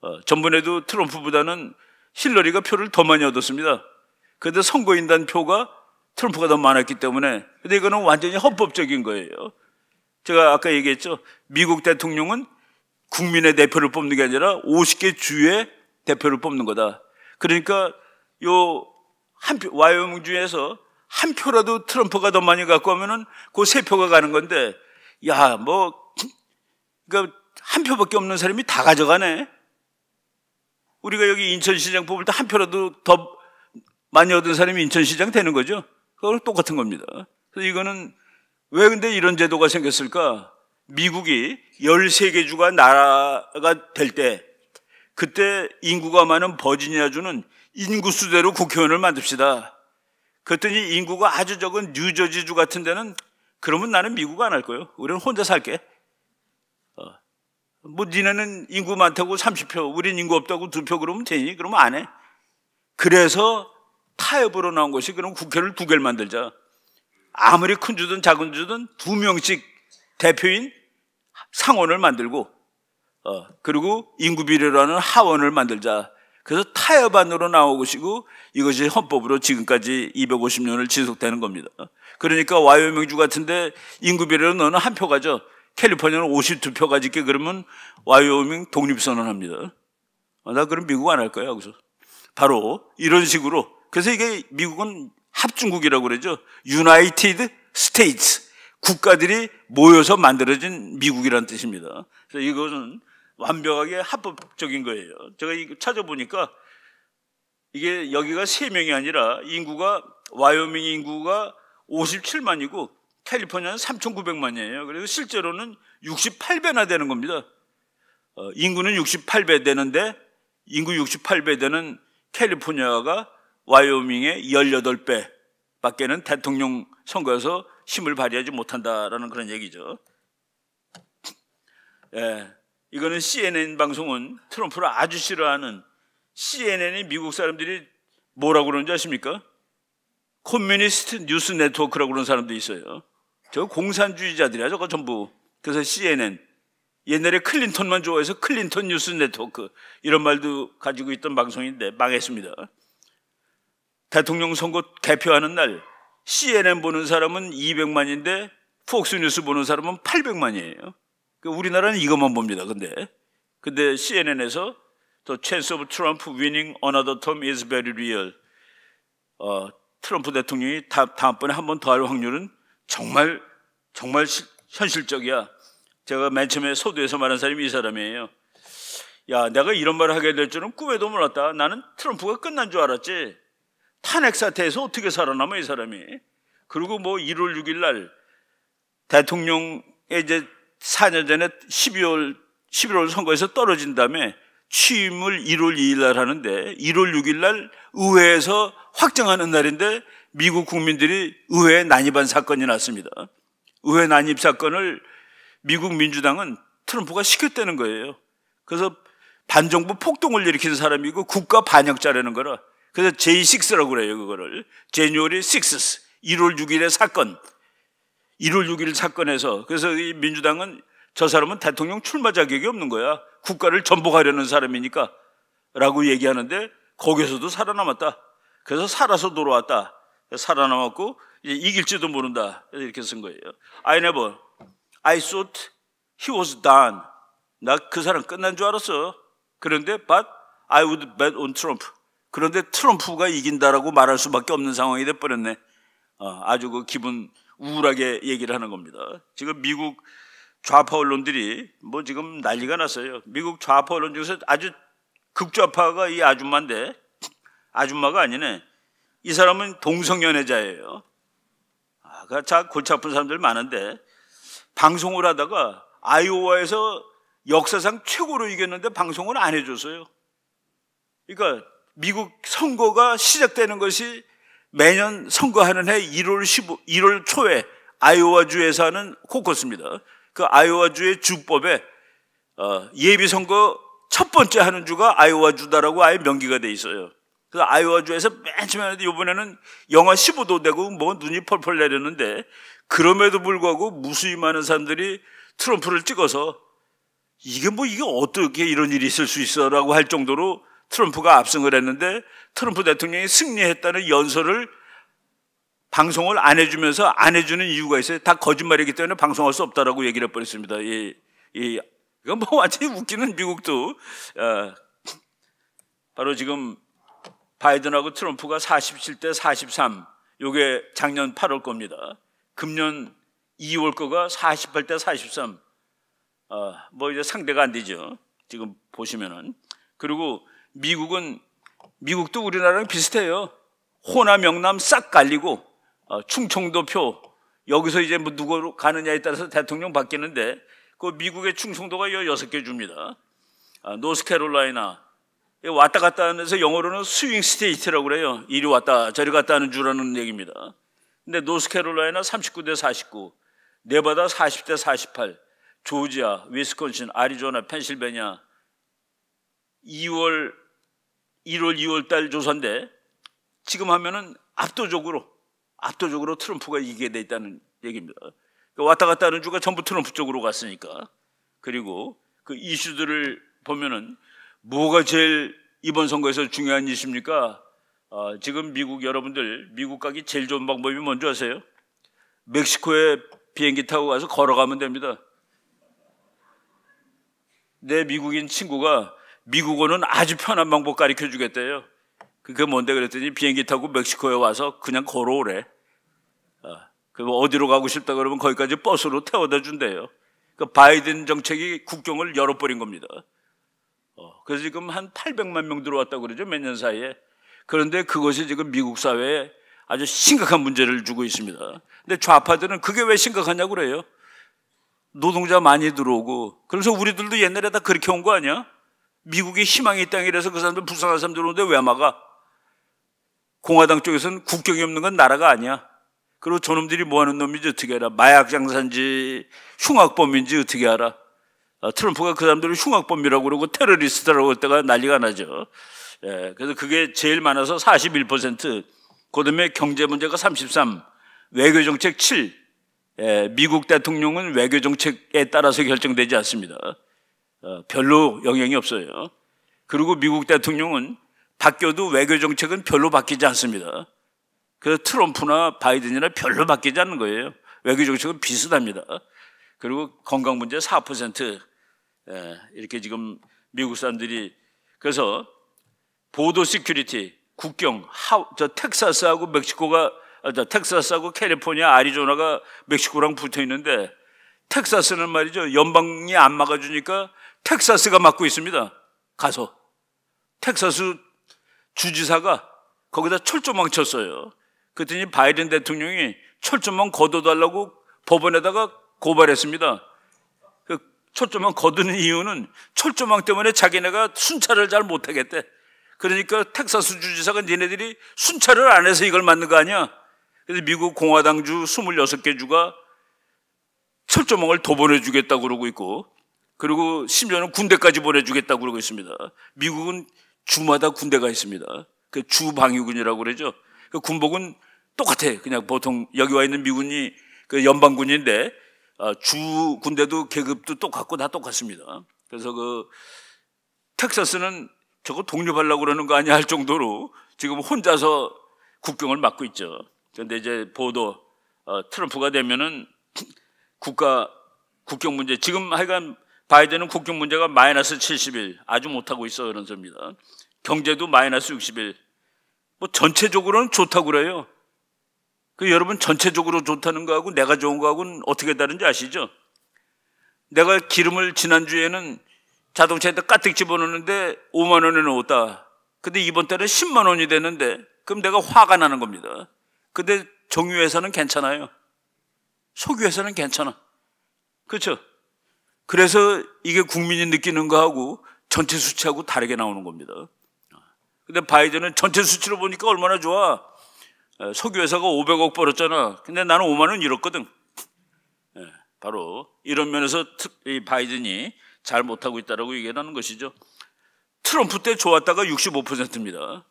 어, 전번에도 트럼프보다는 힐러리가 표를 더 많이 얻었습니다. 그런데 선거인단 표가 트럼프가 더 많았기 때문에. 근데 이거는 완전히 헌법적인 거예요. 제가 아까 얘기했죠. 미국 대통령은 국민의 대표를 뽑는 게 아니라 50개 주의 대표를 뽑는 거다. 그러니까 요 한 표, 와이오밍 중에서한 표라도 트럼프가 더 많이 갖고 오면은그 세 표가 가는 건데, 야, 뭐, 그니까 한 표밖에 없는 사람이 다 가져가네. 우리가 여기 인천시장 뽑을 때 한 표라도 더 많이 얻은 사람이 인천시장 되는 거죠. 그걸 똑같은 겁니다. 그래서 이거는 왜 근데 이런 제도가 생겼을까? 미국이 13개 주가 나라가 될 때 그때 인구가 많은 버지니아주는 인구수대로 국회의원을 만듭시다. 그랬더니 인구가 아주 적은 뉴저지주 같은 데는 그러면 나는 미국 안 할 거예요. 우리는 혼자 살게. 어. 뭐 니네는 인구 많다고 30표, 우린 인구 없다고 2표 그러면 되니? 그러면 안 해. 그래서 타협으로 나온 것이 그럼 국회를 두 개를 만들자. 아무리 큰 주든 작은 주든 두 명씩 대표인 상원을 만들고 어, 그리고 인구비례라는 하원을 만들자. 그래서 타협안으로 나오고시고 이것이 헌법으로 지금까지 250년을 지속되는 겁니다. 그러니까 와이오밍주 같은데 인구비례로 너는 한 표가죠 캘리포니아는 52표 가질게 그러면 와이오밍 독립선언합니다. 나 그럼 미국 안 할 거야. 그래서 바로 이런 식으로 그래서 이게 미국은 합중국이라고 그러죠. United States. 국가들이 모여서 만들어진 미국이라는 뜻입니다. 그래서 이것은 완벽하게 합법적인 거예요. 제가 이거 찾아보니까 이게 여기가 3명이 아니라 인구가 와이오밍 인구가 57만이고 캘리포니아는 3,900만이에요. 그래서 실제로는 68배나 되는 겁니다. 어, 인구는 68배 되는데 인구 68배 되는 캘리포니아가 와이오밍의 18배 밖에는 대통령 선거에서 힘을 발휘하지 못한다라는 그런 얘기죠. 예, 이거는 CNN 방송은 트럼프를 아주 싫어하는 CNN이 미국 사람들이 뭐라고 그러는지 아십니까? 커뮤니스트 뉴스 네트워크라고 그런 사람도 있어요. 저 공산주의자들이야, 저거 전부. 그래서 CNN. 옛날에 클린턴만 좋아해서 클린턴 뉴스 네트워크. 이런 말도 가지고 있던 방송인데 망했습니다. 대통령 선거 개표하는 날 CNN 보는 사람은 200만인데 폭스뉴스 보는 사람은 800만이에요. 그 우리나라는 이것만 봅니다. 근데 근데 CNN에서 The chance of Trump winning another term is very real. 어, 트럼프 대통령이 다, 다음번에 한 번 더 할 확률은 정말 정말 시, 현실적이야. 제가 맨 처음에 소도에서 말한 사람이 이 사람이에요. 야, 내가 이런 말을 하게 될 줄은 꿈에도 몰랐다. 나는 트럼프가 끝난 줄 알았지. 탄핵 사태에서 어떻게 살아남아 이 사람이? 그리고 뭐 1월 6일 날 대통령 이제 4년 전에 12월 11월 선거에서 떨어진 다음에 취임을 1월 2일 날 하는데 1월 6일 날 의회에서 확정하는 날인데 미국 국민들이 의회 난입한 사건이 났습니다. 의회 난입 사건을 미국 민주당은 트럼프가 시켰다는 거예요. 그래서 반정부 폭동을 일으킨 사람이고 국가 반역자라는 거라 그래서 J6라고 그래요, 그거를. January 6 1월 6일의 사건. 1월 6일 사건에서. 그래서 이 민주당은 저 사람은 대통령 출마 자격이 없는 거야. 국가를 전복하려는 사람이니까. 라고 얘기하는데 거기서도 살아남았다. 그래서 살아서 돌아왔다. 살아남았고 이길지도 모른다. 이렇게 쓴 거예요. I never. I thought he was done. 나 그 사람 끝난 줄 알았어. 그런데 but I would bet on Trump. 그런데 트럼프가 이긴다라고 말할 수밖에 없는 상황이 돼버렸네. 어, 아주 그 기분 우울하게 얘기를 하는 겁니다. 지금 미국 좌파 언론들이 뭐 지금 난리가 났어요. 미국 좌파 언론 중에서 아주 극좌파가 이 아줌마인데 아줌마가 아니네. 이 사람은 동성연애자예요. 아, 자 골치 아픈 사람들 많은데 방송을 하다가 아이오와에서 역사상 최고로 이겼는데 방송을 안 해줬어요. 그러니까 미국 선거가 시작되는 것이 매년 선거하는 해 1월 15, 1월 초에 아이오와주에서 하는 코커스입니다. 그 아이오와주의 주법에 어, 예비선거 첫 번째 하는 주가 아이오와주다라고 아예 명기가 돼 있어요. 그래서 아이오와주에서 맨 처음에 이번에는 영하 15도 되고 뭐 눈이 펄펄 내렸는데 그럼에도 불구하고 무수히 많은 사람들이 트럼프를 찍어서 이게 뭐 이게 어떻게 이런 일이 있을 수 있어라고 할 정도로 트럼프가 압승을 했는데 트럼프 대통령이 승리했다는 연설을 방송을 안 해주면서 안 해주는 이유가 있어요. 다 거짓말이기 때문에 방송할 수 없다라고 얘기를 해버렸습니다. 이, 이, 이건 뭐 완전히 웃기는 미국도, 어, 바로 지금 바이든하고 트럼프가 47대 43, 요게 작년 8월 겁니다. 금년 2월 거가 48대 43. 어, 뭐 이제 상대가 안 되죠. 지금 보시면은. 그리고 미국은 미국도 우리나라랑 비슷해요. 호남 명남싹 갈리고 어, 충청도 표 여기서 이제 뭐 누구로 가느냐에 따라서 대통령 바뀌는데 그 미국의 충청도가 여섯 개 줍니다. 아, 노스캐롤라이나 왔다 갔다 하면서 영어로는 스윙 스테이트라고 그래요. 이리 왔다 저리 갔다 하는 줄라는 얘기입니다. 근데 노스캐롤라이나 39대 49, 네바다 40대 48, 조지아, 위스콘신, 아리조나, 펜실베니아 2월 1월, 2월 달 조사인데 지금 하면은 압도적으로 압도적으로 트럼프가 이기게 돼 있다는 얘기입니다. 그러니까 왔다 갔다 하는 주가 전부 트럼프 쪽으로 갔으니까 그리고 그 이슈들을 보면은 뭐가 제일 이번 선거에서 중요한 이슈입니까? 아, 지금 미국 여러분들 미국 가기 제일 좋은 방법이 뭔지 아세요? 멕시코에 비행기 타고 가서 걸어가면 됩니다. 내 미국인 친구가 미국어는 아주 편한 방법 가르쳐 주겠대요. 그게 뭔데 그랬더니 비행기 타고 멕시코에 와서 그냥 걸어오래. 어, 그리고 뭐 어디로 가고 싶다 그러면 거기까지 버스로 태워다 준대요. 그 바이든 정책이 국경을 열어버린 겁니다. 어, 그래서 지금 한 800만 명 들어왔다고 그러죠. 몇 년 사이에. 그런데 그것이 지금 미국 사회에 아주 심각한 문제를 주고 있습니다. 근데 좌파들은 그게 왜 심각하냐고 그래요. 노동자 많이 들어오고. 그래서 우리들도 옛날에 다 그렇게 온 거 아니야? 미국의 희망의땅이라서그 사람들 불쌍한 사람들 오는데 왜 막아? 공화당 쪽에서는 국경이 없는 건 나라가 아니야. 그리고 저놈들이 뭐 하는 놈인지 어떻게 알아? 마약 장사인지 흉악범인지 어떻게 알아? 아, 트럼프가 그 사람들을 흉악범이라고 그러고 테러리스트라고 했때가 난리가 나죠. 예, 그래서 그게 제일 많아서 41%, 그 다음에 경제 문제가 33, 외교정책 7, 예, 미국 대통령은 외교정책에 따라서 결정되지 않습니다. 어, 별로 영향이 없어요. 그리고 미국 대통령은 바뀌어도 외교 정책은 별로 바뀌지 않습니다. 그래서 트럼프나 바이든이나 별로 바뀌지 않는 거예요. 외교 정책은 비슷합니다. 그리고 건강 문제 4% 예, 이렇게 지금 미국 사람들이 그래서 보도 시큐리티 국경 저 텍사스하고 멕시코가 아, 저 텍사스하고 캘리포니아 아리조나가 멕시코랑 붙어 있는데 텍사스는 말이죠 연방이 안 막아주니까 텍사스가 맡고 있습니다. 가서. 텍사스 주지사가 거기다 철조망 쳤어요. 그랬더니 바이든 대통령이 철조망 걷어달라고 법원에다가 고발했습니다. 그 철조망 거두는 이유는 철조망 때문에 자기네가 순찰을 잘 못하겠대. 그러니까 텍사스 주지사가 니네들이 순찰을 안 해서 이걸 만든 거 아니야? 그래서 미국 공화당 주 26개 주가 철조망을 도 보내주겠다고 그러고 있고 그리고 심지어는 군대까지 보내주겠다고 그러고 있습니다. 미국은 주마다 군대가 있습니다. 그 주방위군이라고 그러죠. 그 군복은 똑같아. 그냥 보통 여기 와 있는 미군이 그 연방군인데 아, 주 군대도 계급도 똑같고 다 똑같습니다. 그래서 그 텍사스는 저거 독립하려고 그러는 거 아니야 할 정도로 지금 혼자서 국경을 막고 있죠. 그런데 이제 보도 어, 트럼프가 되면은 국가 국경 문제 지금 하여간 바이든은 국경 문제가 마이너스 70일 아주 못하고 있어 이런 소입니다 경제도 마이너스 60일 뭐 전체적으로는 좋다고 그래요. 그 여러분 전체적으로 좋다는 거하고 내가 좋은 거하고는 어떻게 다른지 아시죠? 내가 기름을 지난주에는 자동차에다 까득 집어넣는데 5만 원에 넣었다. 근데 이번 달에 10만 원이 됐는데 그럼 내가 화가 나는 겁니다. 근데 정유회사는 괜찮아요. 석유회사는 괜찮아. 그렇죠? 그래서 이게 국민이 느끼는 거하고 전체 수치하고 다르게 나오는 겁니다. 근데 바이든은 전체 수치로 보니까 얼마나 좋아. 석유회사가 500억 벌었잖아. 근데 나는 5만 원 잃었거든. 예, 바로 이런 면에서 바이든이 잘 못하고 있다라고 얘기하는 것이죠. 트럼프 때 좋았다가 65%입니다.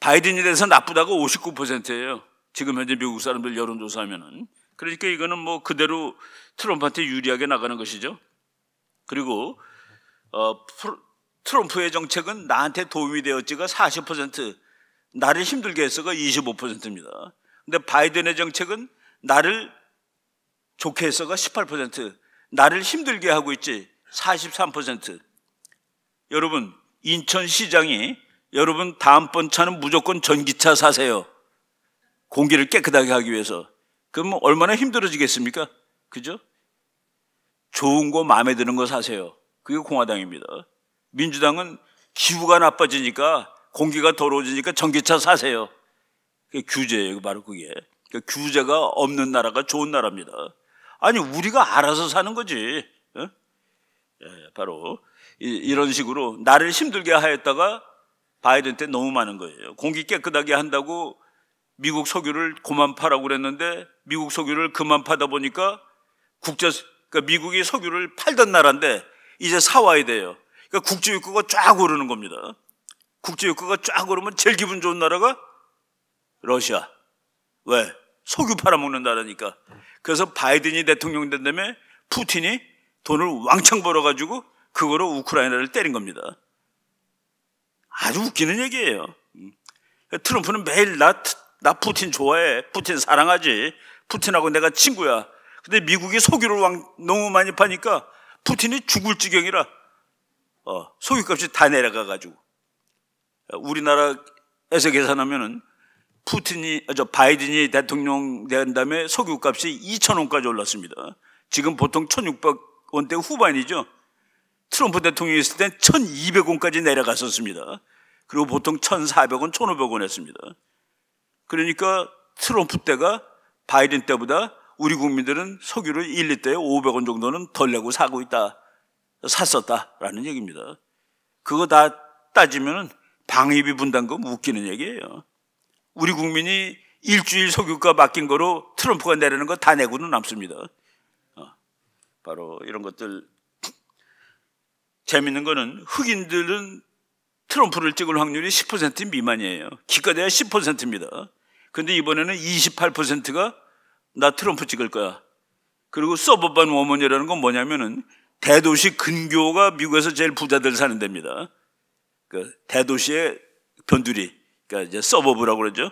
바이든에 대해서 나쁘다가 59%예요. 지금 현재 미국 사람들 여론조사하면은. 그러니까 이거는 뭐 그대로 트럼프한테 유리하게 나가는 것이죠. 그리고 어, 트럼프의 정책은 나한테 도움이 되었지가 40%, 나를 힘들게 해서가 25%입니다. 근데 바이든의 정책은 나를 좋게 해서가 18%, 나를 힘들게 하고 있지 43%. 여러분, 인천시장이 여러분 다음번 차는 무조건 전기차 사세요. 공기를 깨끗하게 하기 위해서. 그럼 얼마나 힘들어지겠습니까? 그죠? 좋은 거 마음에 드는 거 사세요. 그게 공화당입니다. 민주당은 기후가 나빠지니까 공기가 더러워지니까 전기차 사세요. 그게 규제예요. 바로 그게. 그러니까 규제가 없는 나라가 좋은 나라입니다. 아니 우리가 알아서 사는 거지. 예, 바로 이, 런 식으로 나를 힘들게 하였다가 바이든 때 너무 많은 거예요. 공기 깨끗하게 한다고 미국 석유를 그만 파라고 그랬는데 미국 석유를 그만 파다 보니까 국제 그러니까 미국이 석유를 팔던 나라인데 이제 사와야 돼요. 그러니까 국제유가가 쫙 오르는 겁니다. 국제유가가 쫙 오르면 제일 기분 좋은 나라가 러시아. 왜? 석유 팔아먹는 나라니까. 그래서 바이든이 대통령 된 다음에 푸틴이 돈을 왕창 벌어가지고 그거로 우크라이나를 때린 겁니다. 아주 웃기는 얘기예요. 음. 트럼프는 매일 나, 나 푸틴 좋아해. 푸틴 사랑하지. 푸틴하고 내가 친구야. 근데 미국이 석유를 너무 많이 파니까 푸틴이 죽을 지경이라 어, 석유값이 다 내려가가지고 우리나라에서 계산하면은 푸틴이 아, 저 바이든이 대통령 된 다음에 석유값이 2천 원까지 올랐습니다. 지금 보통 1,600원대 후반이죠. 트럼프 대통령이 있을 땐 1,200원까지 내려갔었습니다. 그리고 보통 1,400원, 1,500원 했습니다. 그러니까 트럼프 때가 바이든 때보다 우리 국민들은 석유를 1리터에 500원 정도는 덜 내고 사고 있다. 샀었다라는 얘기입니다. 그거 다따지면 방위비 분담금 웃기는 얘기예요. 우리 국민이 일주일 석유가 바뀐 거로 트럼프가 내리는 거 다 내고는 남습니다. 어, 바로 이런 것들 재밌는 거는 흑인들은 트럼프를 찍을 확률이 10% 미만이에요. 기껏해야 10%입니다. 근데 이번에는 28%가 나 트럼프 찍을 거야. 그리고 서버반 워먼이라는 건 뭐냐면은 대도시 근교가 미국에서 제일 부자들 사는 데입니다. 그 대도시의 변두리, 그러니까 이제 서버브라고 그러죠.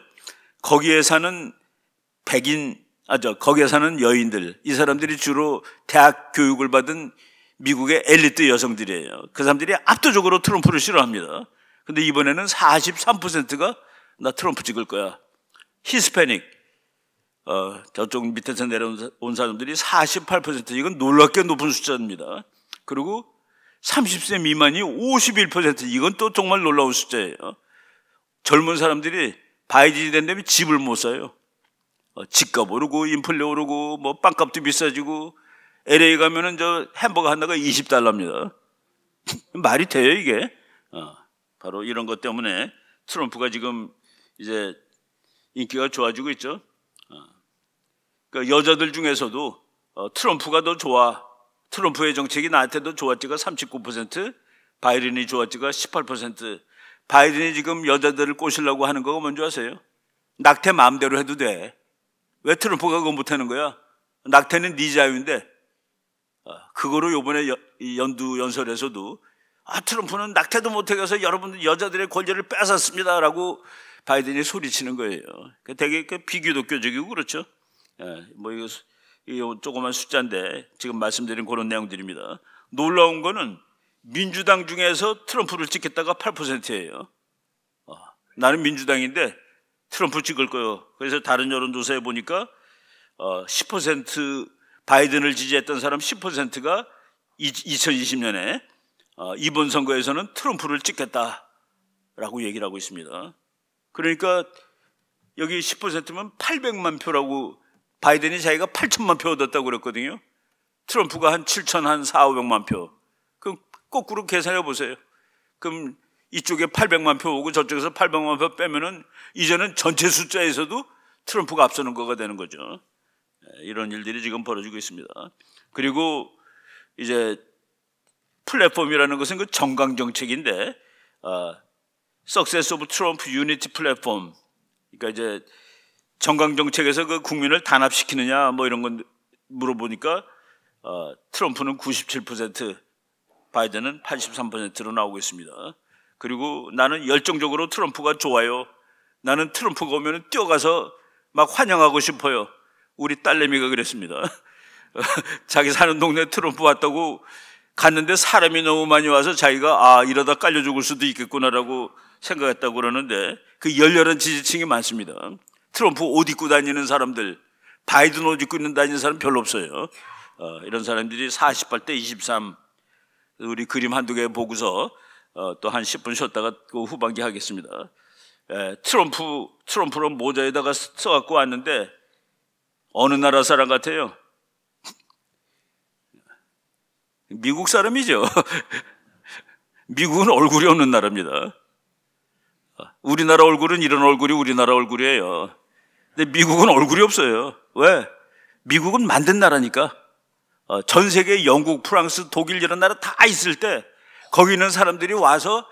거기에 사는 백인, 아, 저, 거기에 사는 여인들, 이 사람들이 주로 대학 교육을 받은 미국의 엘리트 여성들이에요. 그 사람들이 압도적으로 트럼프를 싫어합니다. 근데 이번에는 43%가 나 트럼프 찍을 거야. 히스패닉, 어, 저쪽 밑에서 내려온 사람들이 48% 이건 놀랍게 높은 숫자입니다. 그리고 30세 미만이 51% 이건 또 정말 놀라운 숫자예요. 젊은 사람들이 바이지이된다음 집을 못 사요. 어, 집값 오르고 인플레 오르고 뭐 빵값도 비싸지고 LA 가면은 저 햄버거 하나가 20달러입니다. [laughs] 말이 돼요 이게? 어, 바로 이런 것 때문에 트럼프가 지금 이제 인기가 좋아지고 있죠. 그 여자들 중에서도 어, 트럼프가 더 좋아. 트럼프의 정책이 나한테더 좋았지가 39%, 바이든이 좋았지가 18%. 바이든이 지금 여자들을 꼬시려고 하는 거가 뭔지 아세요? 낙태 마음대로 해도 돼. 왜 트럼프가 그거 못하는 거야? 낙태는 네 자유인데. 어, 그거로 요번에 연두 연설에서도 아 트럼프는 낙태도 못해서 여러분들 여자들의 권리를 뺏었습니다라고 바이든이 소리치는 거예요. 그 되게 그 비교독교적이고 그렇죠. 예, 뭐 이거 이 조그만 숫자인데 지금 말씀드린 그런 내용들입니다. 놀라운 거는 민주당 중에서 트럼프를 찍겠다가 8%예요. 어, 나는 민주당인데 트럼프 찍을 거요. 그래서 다른 여론조사에 보니까 어, 10% 바이든을 지지했던 사람 10%가 2020년에 어, 이번 선거에서는 트럼프를 찍겠다라고 얘기를 하고 있습니다. 그러니까 여기 10%면 800만 표라고 바이든이 자기가 8천만 표 얻었다고 그랬거든요. 트럼프가 한 7천 한 4, 5백만 표. 그럼 거꾸로 계산해 보세요. 그럼 이쪽에 800만 표 오고 저쪽에서 800만 표 빼면은 이제는 전체 숫자에서도 트럼프가 앞서는 거가 되는 거죠. 예, 이런 일들이 지금 벌어지고 있습니다. 그리고 이제 플랫폼이라는 것은 그 정강 정책인데, 어, Success of Trump Unity Platform. 그러니까 이제 정강정책에서 그 국민을 단합시키느냐 뭐 이런 건 물어보니까 어, 트럼프는 97% 바이든은 83%로 나오고 있습니다. 그리고 나는 열정적으로 트럼프가 좋아요. 나는 트럼프가 오면 뛰어가서 막 환영하고 싶어요. 우리 딸내미가 그랬습니다. [laughs] 자기 사는 동네 트럼프 왔다고 갔는데 사람이 너무 많이 와서 자기가 아 이러다 깔려 죽을 수도 있겠구나라고 생각했다고 그러는데 그 열렬한 지지층이 많습니다. 트럼프 옷 입고 다니는 사람들, 바이든 옷 입고 다니는 사람 별로 없어요. 어, 이런 사람들이 48대 23 우리 그림 한두 개 보고서 어, 또 한 10분 쉬었다가 그 후반기 하겠습니다. 에, 예, 트럼프 트럼프로 모자에다가 써갖고 왔는데 어느 나라 사람 같아요? 미국 사람이죠. [laughs] 미국은 얼굴이 없는 나라입니다. 우리나라 얼굴은 이런 얼굴이 우리나라 얼굴이에요. 근데 미국은 얼굴이 없어요. 왜? 미국은 만든 나라니까. 어, 전 세계 영국, 프랑스, 독일 이런 나라 다 있을 때 거기 있는 사람들이 와서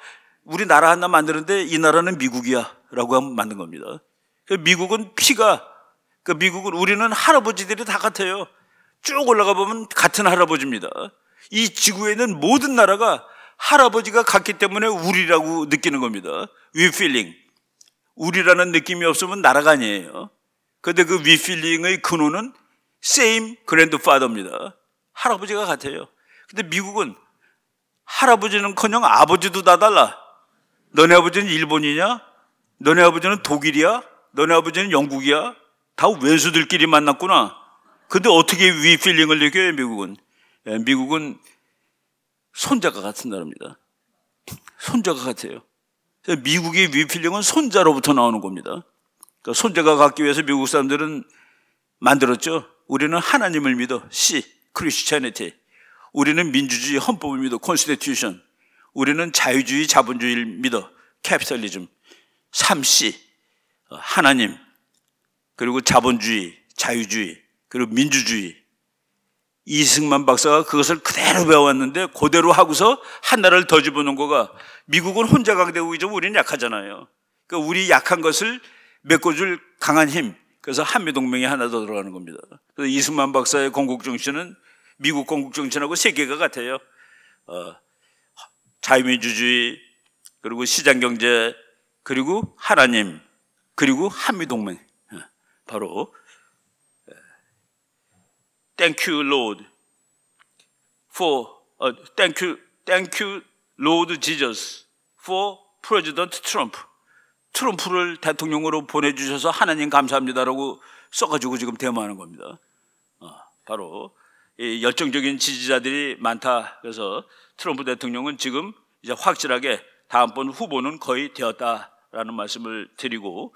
우리 나라 하나 만드는데 이 나라는 미국이야. 라고 하면 만든 겁니다. 그 미국은 피가, 그 미국은 우리는 할아버지들이 다 같아요. 쭉 올라가 보면 같은 할아버지입니다. 이 지구에 있는 모든 나라가 할아버지가 같기 때문에 우리라고 느끼는 겁니다. We feeling. 우리라는 느낌이 없으면 나라가 아니에요. 그런데그 위필링의 근원은 same grandfather입니다. 할아버지가 같아요. 근데 미국은 할아버지는커녕 아버지도 다 달라. 너네 아버지는 일본이냐? 너네 아버지는 독일이야? 너네 아버지는 영국이야? 다 왼수들끼리 만났구나. 근데 어떻게 위필링을 느껴요, 미국은? 예, 미국은 손자가 같은 나라입니다. 손자가 같아요. 미국의 위필령은 손자로부터 나오는 겁니다. 그러니까 손자가 갖기 위해서 미국 사람들은 만들었죠. 우리는 하나님을 믿어. C. 크리스천이티. 우리는 민주주의 헌법을 믿어. 콘스티튜션. 우리는 자유주의 자본주의를 믿어. 캐피탈리즘. 3C. 하나님. 그리고 자본주의, 자유주의, 그리고 민주주의. 이승만 박사가 그것을 그대로 배워왔는데 그대로 하고서 한나를더 집어넣은 거가 미국은 혼자 강대고이제 우리는 약하잖아요. 그러니까 우리 약한 것을 메꿔줄 강한 힘. 그래서 한미동맹이 하나 더 들어가는 겁니다. 그래서 이승만 박사의 건국정신은 미국 건국정신하고 세계가 같아요. 어, 자유민주주의, 그리고 시장경제, 그리고 하나님, 그리고 한미동맹. 예, 바로 예. Thank you, Lord, for uh, thank you, thank you, Lord Jesus for President Trump. 트럼프를 대통령으로 보내주셔서 하나님 감사합니다라고 써가지고 지금 대모하는 겁니다. 어, 바로 열정적인 지지자들이 많다. 그래서 트럼프 대통령은 지금 이제 확실하게 다음번 후보는 거의 되었다라는 말씀을 드리고